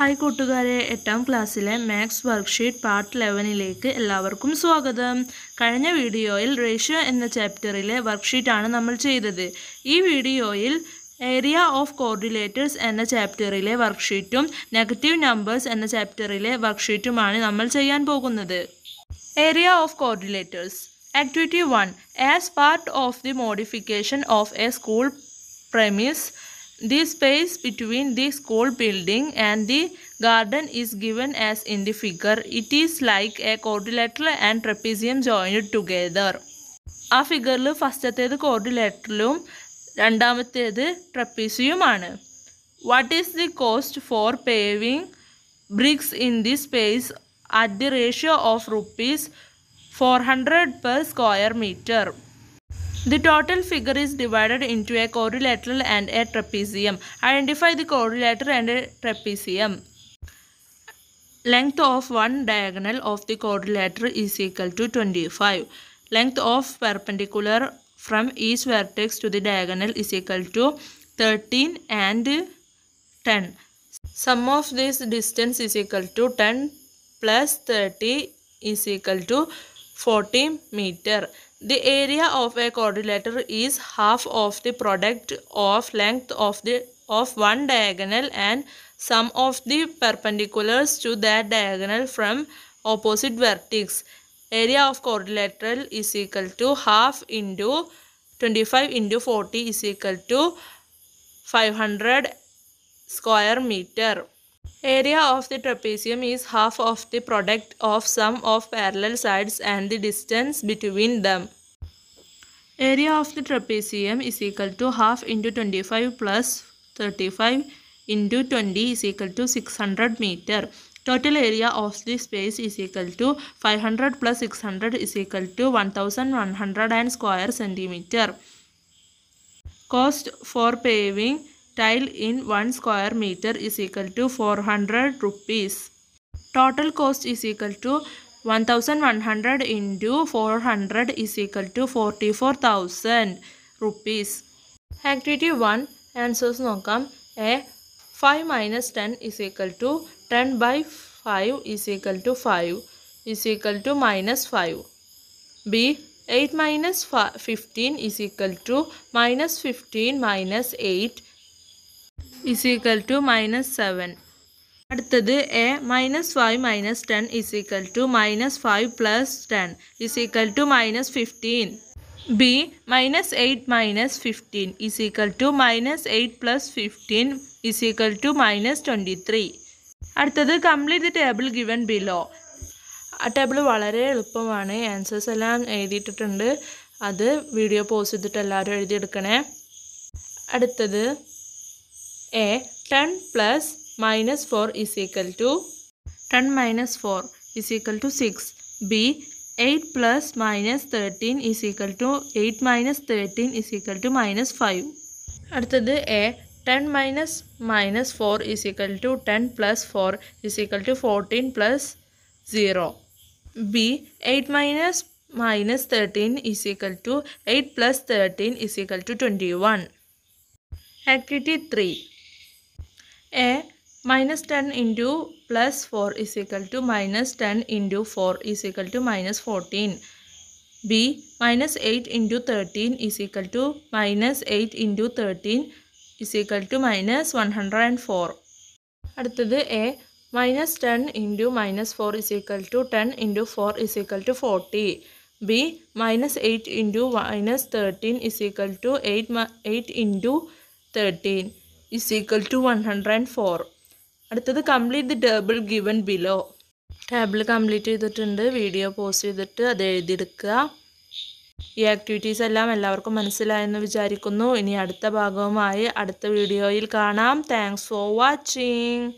Hi കൂട്ടുകാരെ എട്ടാം ക്ലാസ്സിലെ മാത്സ് വർക്ക്ഷീറ്റ് പാർട്ട് ലെവനിലേക്ക് എല്ലാവർക്കും സ്വാഗതം കഴിഞ്ഞ വീഡിയോയിൽ റേഷ്യോ എന്ന ചാപ്റ്ററിലെ വർക്ക്ഷീറ്റാണ് നമ്മൾ ചെയ്തത് ഈ വീഡിയോയിൽ ഏരിയ ഓഫ് കോർഡിനേറ്റേഴ്സ് എന്ന ചാപ്റ്ററിലെ വർക്ക്ഷീറ്റും നെഗറ്റീവ് നമ്പേഴ്സ് എന്ന ചാപ്റ്ററിലെ വർക്ക്ഷീറ്റുമാണ് നമ്മൾ ചെയ്യാൻ പോകുന്നത് area of coordinators activity one as part of the modification of a school premise The space between this school building and the garden is given as in the figure. It is like a quadrilateral and trapezium joined together. A figure le first the quadrilateralum and the trapezium. What is the cost for paving bricks in this space at the ratio of rupees 400 per square meter? The total figure is divided into a quadrilateral and a trapezium. Identify the quadrilateral and a trapezium. Length of one diagonal of the quadrilateral is equal to 25. Length of perpendicular from each vertex to the diagonal is equal to 13 and 10. Sum of this distance is equal to 10 plus 30 is equal to 40 meter. The area of a quadrilateral is half of the product of length of the of one diagonal and sum of the perpendiculars to that diagonal from opposite vertices. Area of quadrilateral is equal to half into 25 into 40 is equal to 500 square meter. Area of the trapezium is half of the product of sum of parallel sides and the distance between them. Area of the trapezium is equal to half into 25 plus 35 into 20 is equal to 600 meter. Total area of the space is equal to 500 plus 600 is equal to 1100 and square centimeter. Cost for paving tile in 1 square meter is equal to 400 rupees. Total cost is equal to 1100 into 400 is equal to 44000 rupees. Activity 1 answers nokam a 5 minus 10 is equal to 10 by 5 is equal to 5 is equal to minus 5. B 8 minus 15 is equal to minus 15 minus 8 is equal to minus 7. அடுத்தது a minus 5 minus 10 is equal to minus 5 plus 10 is equal to minus 15. b minus 8 minus 15 is equal to minus 8 plus 15 is equal to minus 23. அடுத்தது complete the table given below. ആ வாளரே വളരെ வானை answers എല്ലാം എഴുതിയിട്ടിട്ടുണ്ട് அது video pause ചെയ്തിട്ട് എല്ലാവരും എഴുതിയെടുക്കണേ A 10 plus minus 4 is equal to 10 minus 4 is equal to 6. B 8 plus minus 13 is equal to 8 minus 13 is equal to minus 5. Arthad A 10 minus minus 4 is equal to 10 plus 4 is equal to 14 plus 0. B 8 minus minus 13 is equal to 8 plus 13 is equal to 21. Activity 3 a minus 10 into plus 4 is equal to minus 10 into 4 is equal to minus 14 b minus 8 into 13 is equal to minus 8 into 13 is equal to minus 104 At the a minus 10 into minus 4 is equal to 10 into 4 is equal to 40 b minus 8 into minus 13 is equal to 8 into 13 is equal to one hundred and four അടുത്തത് complete the table given below table complete ചെയ്തിട്ടുണ്ട് video pause ചെയ്തിട്ട് അത് എഴുതിയെടുക്കുക ഈ activities എല്ലാം എല്ലാവർക്കും മനസ്സിലായെന്ന് വിചാരിക്കുന്നു ഇനി അടുത്ത ഭാഗവുമായി അടുത്ത വീഡിയോയിൽ കാണാം താങ്ക്സ് ഫോർ വാച്ചിങ്